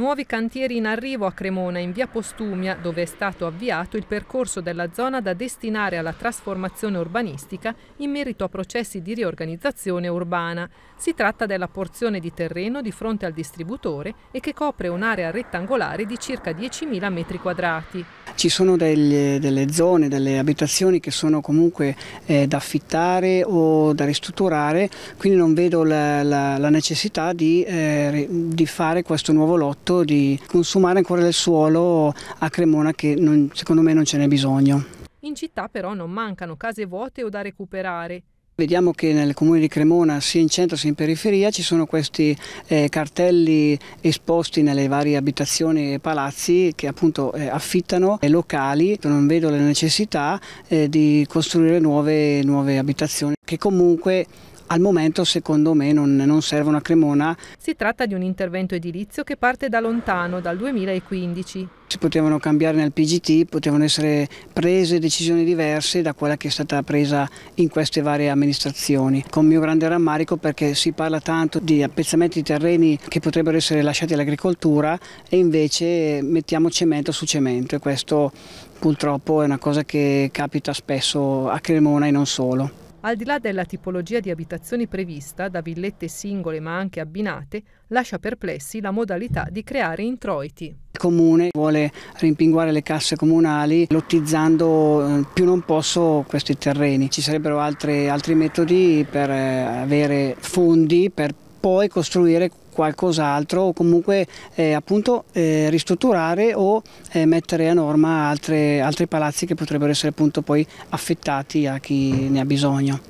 Nuovi cantieri in arrivo a Cremona, in via Postumia, dove è stato avviato il percorso della zona da destinare alla trasformazione urbanistica in merito a processi di riorganizzazione urbana. Si tratta della porzione di terreno di fronte al distributore e che copre un'area rettangolare di circa 10.000 m2 ci sono delle, delle zone, delle abitazioni che sono comunque eh, da affittare o da ristrutturare, quindi non vedo la, la, la necessità di, eh, di, fare questo nuovo lotto, di consumare ancora del suolo a Cremona che non, secondo me non ce n'è bisogno. In città però non mancano case vuote o da recuperare. Vediamo che nel comune di Cremona, sia in centro sia in periferia, ci sono questi eh, cartelli esposti nelle varie abitazioni e palazzi che appunto eh, affittano locali. Non vedo la necessità eh, di costruire nuove, nuove abitazioni che comunque al momento secondo me non, non servono a Cremona. Si tratta di un intervento edilizio che parte da lontano, dal 2015. Si potevano cambiare nel PGT, potevano essere prese decisioni diverse da quella che è stata presa in queste varie amministrazioni, con mio grande rammarico perché si parla tanto di appezzamenti di terreni che potrebbero essere lasciati all'agricoltura e invece mettiamo cemento su cemento e questo purtroppo è una cosa che capita spesso a Cremona e non solo al di là della tipologia di abitazioni prevista, da villette singole ma anche abbinate, lascia perplessi la modalità di creare introiti. Il comune vuole rimpinguare le casse comunali lottizzando eh, più non posso questi terreni. Ci sarebbero altre, altri metodi per eh, avere fondi per poi costruire qualcos'altro o comunque eh, appunto, eh, ristrutturare o eh, mettere a norma altre, altri palazzi che potrebbero essere appunto, poi affettati a chi ne ha bisogno.